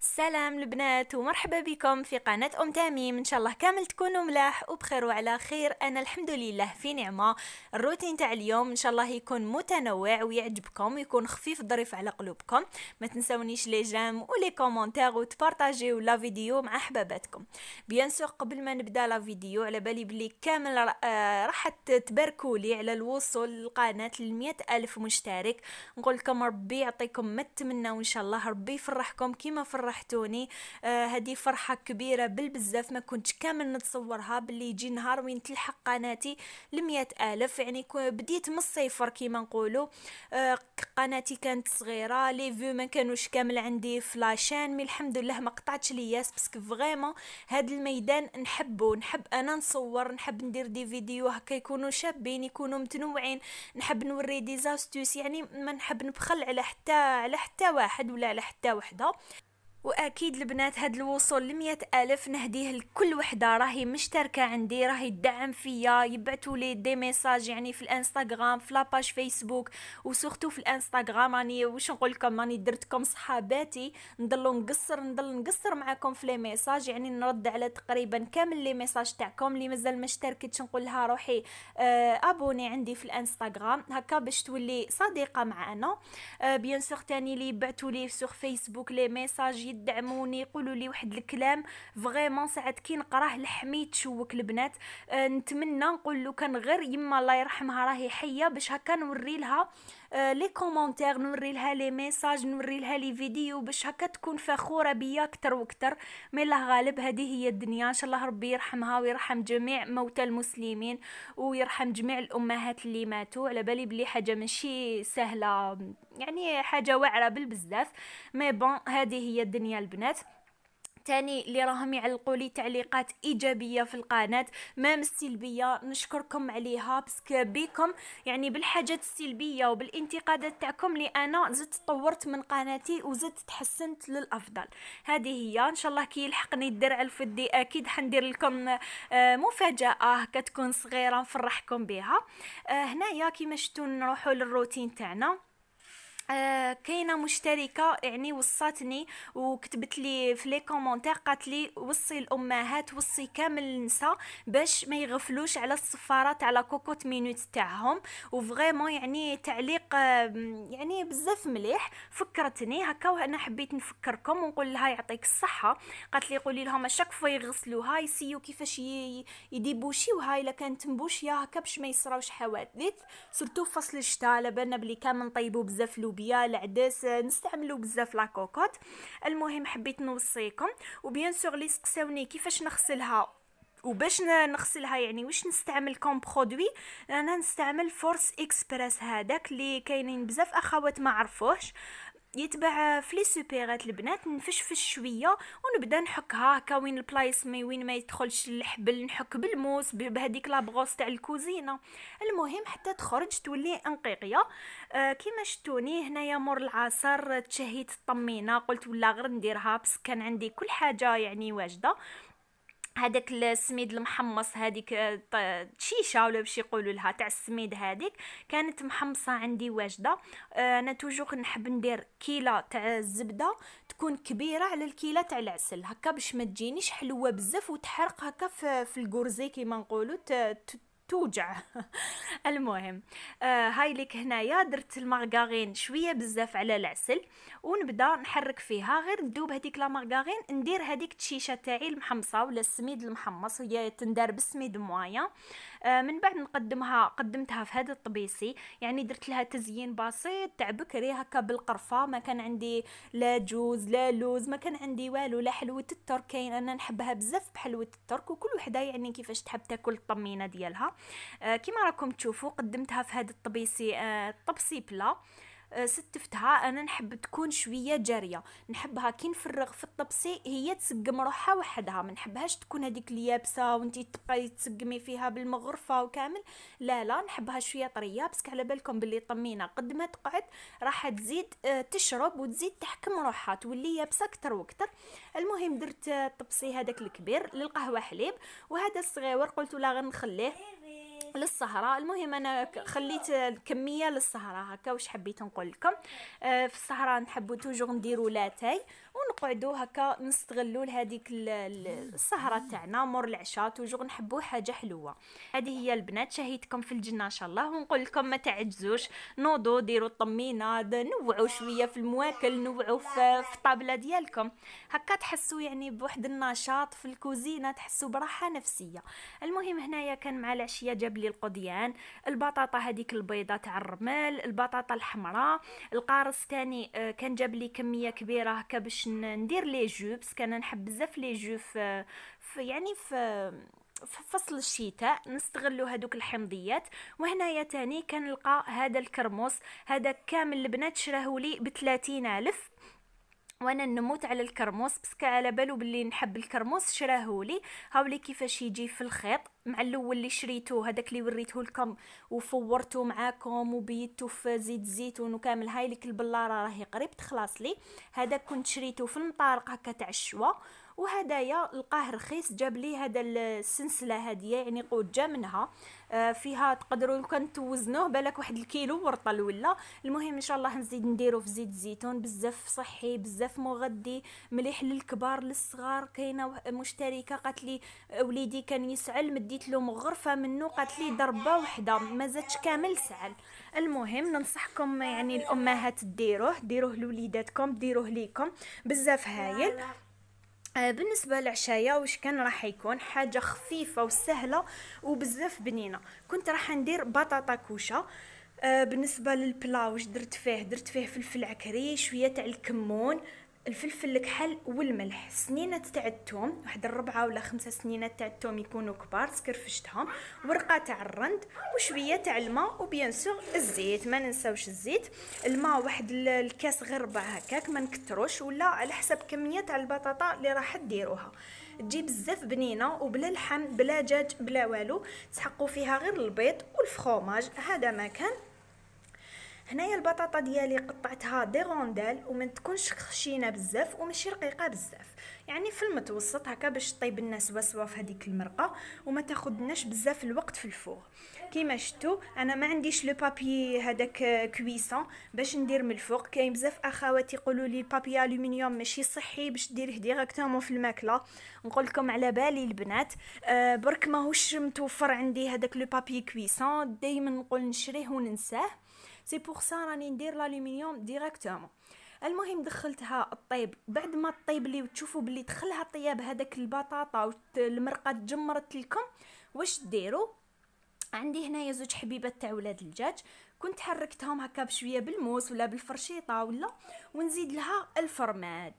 سلام البنات ومرحبا بكم في قناة أم تميم إن شاء الله كامل تكونوا ملاح وبخير وعلى خير أنا الحمد لله في نعمة الروتين تاع اليوم إن شاء الله يكون متنوع ويعجبكم ويكون خفيف ظريف على قلوبكم ما تنسونيش لي جام ولي كومونتير وتبارطاجيو لا فيديو مع حباباتكم بيان قبل ما نبدا لا فيديو على بالي بلي كامل آه، راح تباركوا لي على الوصول للقناة لمية ألف مشترك نقول لكم ربي يعطيكم ما تمنوا إن شاء الله ربي يفرحكم كيما فرح فرحتوني آه، هذه فرحه كبيره بالبزاف ما كنتش كامل نتصورها باللي يجي نهار وين تلحق قناتي لمية الف يعني بديت من الصفر كيما نقولوا آه، قناتي كانت صغيره لي فيو ما كانوش كامل عندي في لاشين مي الحمد لله ما قطعتش لياس باسكو فريمون هذا الميدان نحبه نحب انا نصور نحب ندير دي فيديو هكا يكونوا شابين يكونوا متنوعين نحب نوري دي زاستوس يعني ما نحب نبخل على حتى على حتى واحد ولا على حتى وحده واكيد البنات هاد الوصول لمية الف نهديه لكل وحده راهي مشتركه عندي راهي تدعم فيا يبعثوا لي دي ميساج يعني في الانستغرام في لاباج فيسبوك وسورتو في الانستغرام راني واش نقول لكم راني درتكم صحاباتي نضل نقصر نضل نقصر معاكم في لي ميساج يعني نرد على تقريبا كامل لي ميساج تاعكم اللي مازال ما اشتركتش نقول لها روحي آه ابوني عندي في الانستغرام هكا باش تولي صديقه معانا آه بيان سور تاني اللي يبعثوا لي سور فيسبوك لي ميساج يدعموني يقولوا لي واحد الكلام فريمون ساعات كي نقراه لحمي تشوك البنات آه نتمنى نقول له كان غير يما الله يرحمها راهي حيه باش هكا نوري لها آه لي كومونتير نوري لها لي ميساج نوري لها لي فيديو باش هكا تكون فخوره بيا اكثر واكثر مي الله غالب هذه هي الدنيا ان شاء الله ربي يرحمها ويرحم جميع موتى المسلمين ويرحم جميع الامهات اللي ماتوا على بالي بلي حاجه ماشي سهله يعني حاجه واعره بالبزاف مي بون هذه هي الدنيا البنات تاني اللي راهم يعلقوا لي تعليقات ايجابيه في القناه ما السلبيه نشكركم عليها باسكو بكم يعني بالحاجات السلبيه وبالانتقادات تاعكم لي انا زدت طورت من قناتي وزدت تحسنت للافضل هذه هي ان شاء الله كي يلحقني الدرع الفضي اكيد حندير لكم آه، مفاجاه كتكون صغيره نفرحكم بها آه، هنايا كيما شفتوا نروحوا للروتين تاعنا آه، كاينه مشتركه يعني وصاتني وكتبت لي في لي كومونتير قالت لي وصي الامهات وصي كامل النساء باش ما يغفلوش على الصفارات على كوكوت مينوت تاعهم وفريمون يعني تعليق يعني بزاف مليح فكرتني هكا وانا حبيت نفكركم ونقول لها يعطيك الصحه قالت لي قولي لهم اشاك فوا يغسلوها يسيو كيفاش يديبوشيوها الا كانت مبوشيه هكا باش ما يصراوش حوادث سورتو فصل الشتاء على بالنا بلي كامل نطيبو بزاف لوب الزبيه العدس نستعملو بزاف لاكوكوط المهم حبيت نوصيكم وبيان سور لي سقساوني كيفاش نغسلها وباش نغسلها يعني واش نستعمل كوم برودوي انا نستعمل فورس اكسبريس هذاك اللي كاينين بزاف اخوات ما عرفوهش يتبع في لي سوبيرات البنات نفشفش شويه ونبدا نحك هاكا وين البلايص مي وين ما يدخلش الحبل نحك بالموس بهذيك لابغوص تاع الكوزينه المهم حتى تخرج تولي انقيقيه آه كيما شتوني هنايا مور العصر تشهيت الطمينه قلت ولا غير نديرها بس كان عندي كل حاجه يعني واجده هذاك السميد المحمص هذيك شيشه ولا باش يقولوا لها تاع السميد هذيك كانت محمصه عندي واجده آه، انا توجور نحب ندير كيله تاع الزبده تكون كبيره على الكيله تاع العسل هكا باش ما تجينيش حلوه بزاف وتحرق هكا في الكورزي كيما نقولوا توجع المهم آه هاي ليك هنايا درت المارغارين شويه بزاف على العسل ونبدا نحرك فيها غير ندوب هذيك لا مارغارين ندير هذيك التشيشه تاعي المحمصه ولا السميد المحمص هي تندار بالسميد موايا آه من بعد نقدمها قدمتها في هذا الطبيسي يعني درت لها تزيين بسيط تاع بكري هكا بالقرفه ما كان عندي لا جوز لا لوز ما كان عندي والو لا حلوه الترك كاين انا نحبها بزاف بحلوه الترك وكل وحده يعني كيفاش تحب تاكل الطمينه ديالها آه، كيما راكم تشوفوا قدمتها في هذا الطبيسي الطبسي آه، بلا آه، ستفتها انا نحب تكون شويه جاريه نحبها كي نفرغ في الطبسي هي تسقم روحها وحدها ما نحبهاش تكون هذيك اليابسه وانت تبقاي تسقمي فيها بالمغرفه وكامل لا لا نحبها شويه طريه بس على بالكم باللي طمينه قد ما تقعد راح تزيد تشرب وتزيد تحكم روحها تولي يابسه اكثر واكثر المهم درت الطبسي هذاك الكبير للقهوه حليب وهذا الصغير قلت له غنخليه للسهره المهم انا خليت الكميه للسهره هكا واش حبيت نقول لكم آه، في السهره نحبو توجور نديرو لاتاي نقعدو هكا نستغلو لهذيك السهره تاعنا مور العشاء توجور نحبو حاجه حلوه هذه هي البنات شهيتكم في الجنه ان شاء الله ونقول لكم ما تعجزوش نوضوا ديروا الطمينه نوعوا شويه في المواكل نوعوا في الطابله ديالكم هكا تحسوا يعني بواحد النشاط في الكوزينه تحسوا براحه نفسيه المهم هنايا كان مع العشيه جاب لي القضيان البطاطا هذيك البيضه تاع الرمال البطاطا الحمراء القارص تاني آه، كان جاب لي كميه كبيره هكا باش ندير لي جو باسكو انا نحب بزاف لي جو في, يعني في في فصل الشتاء نستغلوا هذوك الحمضيات وهنايا تاني كنلقى هذا الكرموس هذا كامل البنات شراهولي ب 30000 وانا نموت على الكرموس بس على بالو بلي نحب الكرموس شراهولي هاولي كيفاش يجي في الخيط مع الاول اللي شريتو هذاك اللي وريته لكم وفورته معاكم وبيتو في زيت الزيتون وكامل هاي لك البلاره راهي قريب تخلص لي هذا كنت شريته في المطارق هكا تاع الشوا وهدايا لقاه رخيص جاب لي هذا السلسله هذه يعني قوت منها آه، فيها تقدروا كان توزنوه بالك واحد الكيلو ورطل ولا المهم ان شاء الله نزيد نديرو في زيت الزيتون بزاف صحي بزاف مغذي مليح للكبار للصغار كاينه مشتركه قالت لي وليدي كان يسعل مديت له مغرفه منه قالت لي ضربه وحده ما زادش كامل سعل المهم ننصحكم يعني الامهات ديروه ديروه لوليداتكم ديروه ليكم بزاف هايل آه، بالنسبه للعشايا واش كان راح يكون حاجه خفيفه وسهله وبزاف بنينه كنت راح ندير بطاطا كوشه آه، بالنسبه للبلا واش درت فيه درت فيه فلفل عكري شويه تاع الكمون الفلفل الكحل والملح سنينة تاع الثوم واحد الربعة ولا خمسة سنينة تاع الثوم يكونوا كبار سكرفشتهم ورقة تاع الرند وشوية تاع الماء وبيان الزيت ما ننساوش الزيت الماء واحد الكاس غير ربع هكاك ما نكتروش ولا على حسب كمية تاع البطاطا اللي راح ديروها تجي بزاف بنينه وبلا لحم بلا دجاج بلا والو تحقوا فيها غير البيض والفخوماج هذا ما كان هنايا البطاطا ديالي قطعتها دي روندال وما تكونش خشينه بزاف وماشي رقيقه بزاف يعني في المتوسط هكا باش طيب الناس سوا في هذيك المرقه وما تاخذناش بزاف الوقت في الفوغ كيما شفتوا انا ما عنديش لو بابي هذاك كويسون باش ندير من الفوق كاين بزاف اخوات يقولوا لي البابي الومنيوم ماشي صحي باش ديريه ديريكتومون في الماكله نقول لكم على بالي البنات أه برك ماهوش متوفر عندي هذاك لو بابي كويسون دائما نقول نشريه وننساه سي بور سا راني ندير لالومنيوم ديريكتومون المهم دخلتها الطيب بعد ما الطيب اللي تشوفوا باللي دخلها الطياب هذاك البطاطا والمرقه تجمرت لكم واش ديروا عندي هنايا زوج حبيبات تاع ولاد الدجاج كنت حركتهم هكا بشويه بالموس ولا بالفرشيطه ولا ونزيد لها الفرماج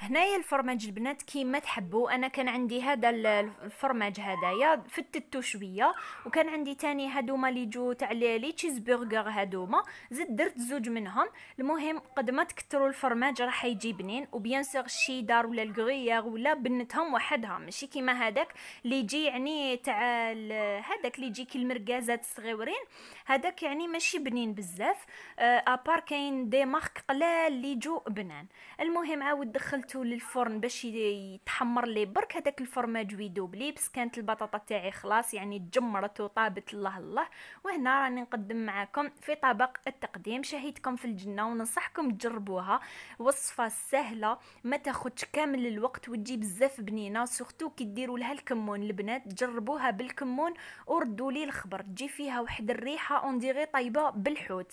هنايا الفرماج البنات كيما تحبوا انا كان عندي هذا الفرماج هدايا فتتو شويه وكان عندي تاني هادوما لي جو تاع لي تشيز برغر هادوما زد درت زوج منهم المهم قد ما تكثروا الفرماج راح يجي بنين وبيان سور الشيدار ولا الغريير ولا بنتهم وحدها ماشي كيما هذاك اللي يجي يعني تاع هذاك اللي يجي كي المركازات الصغيورين هذاك يعني ماشي بنين بزاف ابار آه، كاين دي مارك قلال اللي جو بنان المهم عاود دخلت درتو للفرن باش يتحمر لي برك هذاك الفرماج ويدوب لي بس كانت البطاطا تاعي خلاص يعني تجمرت وطابت الله الله وهنا راني نقدم معاكم في طبق التقديم شهيتكم في الجنه وننصحكم تجربوها وصفه سهله ما تاخذش كامل الوقت وتجي بزاف بنينه سورتو كي ديروا لها الكمون البنات جربوها بالكمون وردوا لي الخبر تجي فيها واحد الريحه اون طيبه بالحوت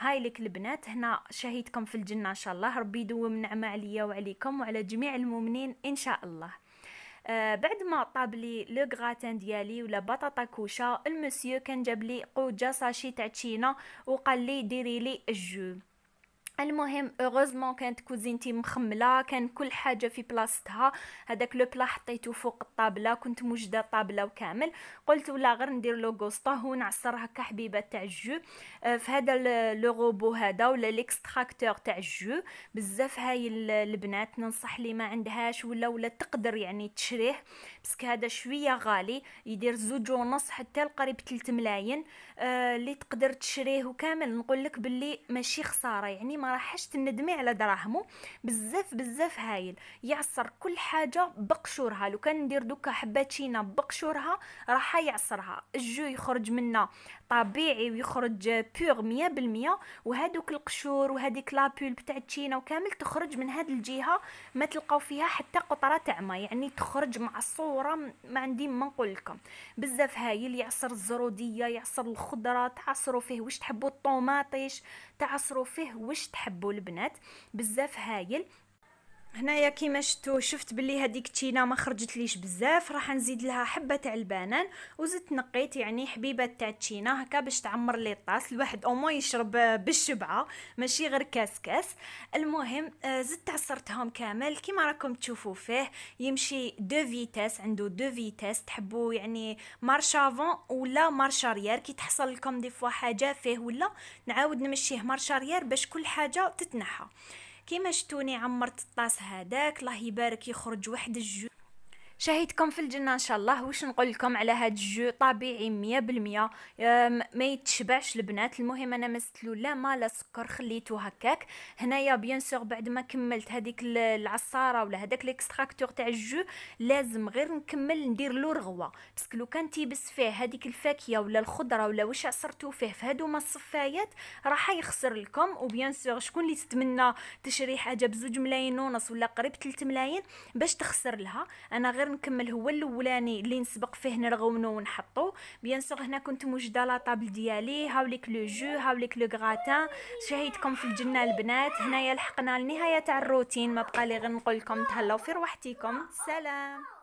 هاي لك البنات هنا شهيدكم في الجنه ان شاء الله ربي يدوم نعمه عليا وعليكم وعلى جميع المؤمنين ان شاء الله آه بعد ما طاب لي لو غراتان ديالي ولا بطاطا كوشا المسيو كان جاب لي قوجه ساشي تاع تشينا وقال لي ديري لي الجو المهم اوغوزمون كانت كوزينتي مخمله كان كل حاجه في بلاصتها هذاك لو بلا حطيته فوق الطابله كنت موجده الطابله وكامل قلت ولا غير ندير لو هو نعصر هكا حبيبه تاع الجو آه، في هذا لو روبو هذا ولا ليكستراكتور تاع الجو بزاف هاي البنات ننصح لي ما عندهاش ولا ولا تقدر يعني تشريه باسكو هذا شويه غالي يدير زوج ونص حتى لقريب 3 ملاين آه، اللي تقدر تشريه وكامل نقول لك باللي ماشي خساره يعني ما ما راحش تندمي على دراهمو بزاف بزاف هايل يعصر كل حاجه بقشورها لو كان ندير دوكا حباتينا بقشورها راح يعصرها الجو يخرج منا طبيعي ويخرج بيغ مية بالمية وهادوك القشور وهذيك لابول تاع التشينا وكامل تخرج من هاد الجهه ما تلقاو فيها حتى قطره تاع ما يعني تخرج معصوره ما عندي ما نقول لكم بزاف هايل يعصر الزروديه يعصر الخضره تعصروا فيه واش تحبوا الطوماطيش تعصروا فيه واش تحبوا البنات بزاف هايل هنايا كيما شفتو شفت بلي هذيك التينه ما خرجتليش بزاف راح نزيد لها حبه تاع البنان وزدت نقيت يعني حبيبه تاع تشينا هكا باش تعمر لي الطاس الواحد اومو يشرب بالشبعه ماشي غير كاس كاس المهم آه، زدت عصرتهم كامل كيما راكم تشوفوا فيه يمشي دو فيتاس عنده دو فيتاس تحبوا يعني مارش افون ولا مارش اريير كي تحصل لكم دي فوا حاجه فيه ولا نعاود نمشيه مارش اريير باش كل حاجه تتنحى كيما شتوني عمرت الطاس هذاك الله يبارك يخرج واحد الجو شاهدكم في الجنه ان شاء الله واش نقول لكم على هاد الجو طبيعي 100% ما يتشبعش البنات المهم انا مستلو لا ما لا سكر خليته هكاك هنايا بيان سور بعد ما كملت هذيك العصاره ولا هذاك الاكستراكتور تاع الجو لازم غير نكمل ندير له رغوه باسكو لو كان تيبس فيه هذيك الفاكهه ولا الخضره ولا واش عصرتو فيه في هادوما الصفايات راح يخسر لكم وبيان سور شكون اللي تتمنى تشري حاجه بزوج ملايين ونص ولا قريب 3 ملايين باش تخسر لها انا غير نقدر نكمل هو الاولاني اللي نسبق فيه نرغونو ونحطو بيان سور هنا كنت موجده لا طابل ديالي هاوليك لو جو هاوليك لو غراتان شهيتكم في الجنه البنات هنايا لحقنا لنهايه تاع الروتين ما بقى لي غير نقول لكم تهلاو في روحتيكم سلام